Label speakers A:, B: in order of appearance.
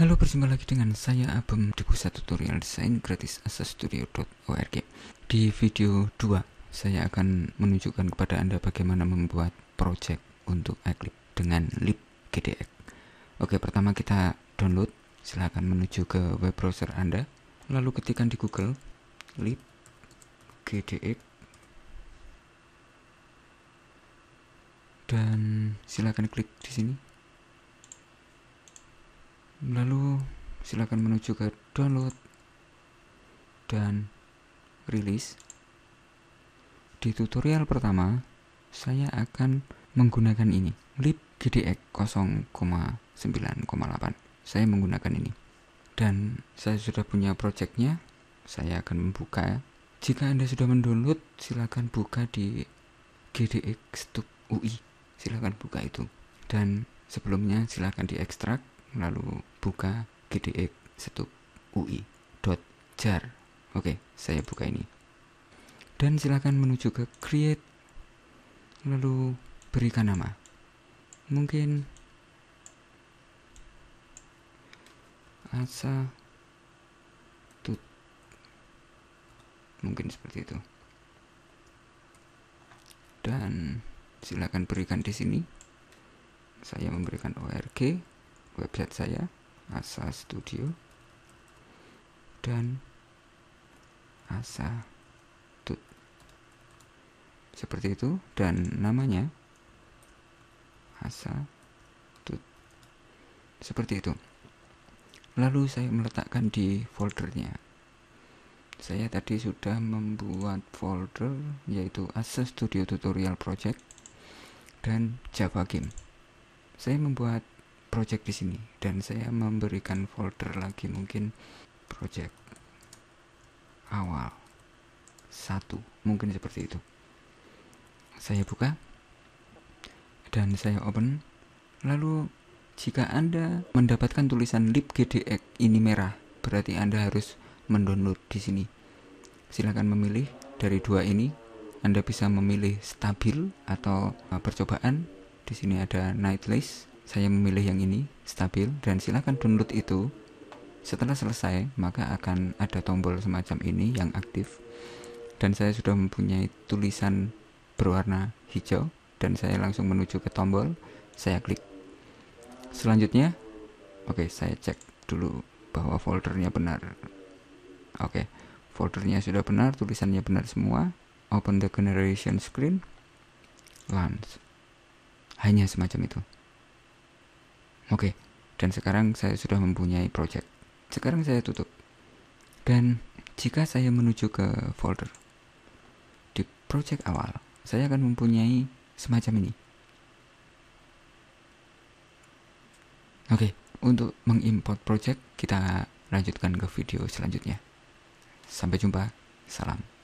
A: Halo, berjumpa lagi dengan saya Abem di pusat tutorial desain gratis asastudio.org. Di video 2, saya akan menunjukkan kepada Anda bagaimana membuat project untuk Eclipse dengan libgdx. Oke, pertama kita download. Silahkan menuju ke web browser Anda, lalu ketikkan di Google libgdx dan silakan klik di sini Lalu silakan menuju ke download dan rilis. Di tutorial pertama, saya akan menggunakan ini, lib GDX 0,9,8. Saya menggunakan ini. Dan saya sudah punya projectnya, saya akan membuka. Jika Anda sudah mendownload, silakan buka di GDX Silakan buka itu. Dan sebelumnya silakan diekstrak lalu buka gdx e setup ui dot jar oke saya buka ini dan silahkan menuju ke create lalu berikan nama mungkin asa tut mungkin seperti itu dan silakan berikan di sini saya memberikan org website saya Asa Studio dan Asa Tut seperti itu dan namanya Asa Tut seperti itu lalu saya meletakkan di foldernya saya tadi sudah membuat folder yaitu asa Studio Tutorial Project dan Java Game. Saya membuat project di sini dan saya memberikan folder lagi mungkin project awal satu mungkin seperti itu saya buka dan saya open lalu jika anda mendapatkan tulisan libgdx ini merah berarti anda harus mendownload di sini silakan memilih dari dua ini anda bisa memilih stabil atau eh, percobaan di sini ada night saya memilih yang ini stabil dan silahkan download itu setelah selesai maka akan ada tombol semacam ini yang aktif dan saya sudah mempunyai tulisan berwarna hijau dan saya langsung menuju ke tombol saya klik selanjutnya oke okay, saya cek dulu bahwa foldernya benar oke okay, foldernya sudah benar tulisannya benar semua open the generation screen launch hanya semacam itu Oke, dan sekarang saya sudah mempunyai project. Sekarang saya tutup. Dan jika saya menuju ke folder di project awal, saya akan mempunyai semacam ini. Oke, untuk mengimport project kita lanjutkan ke video selanjutnya. Sampai jumpa. Salam.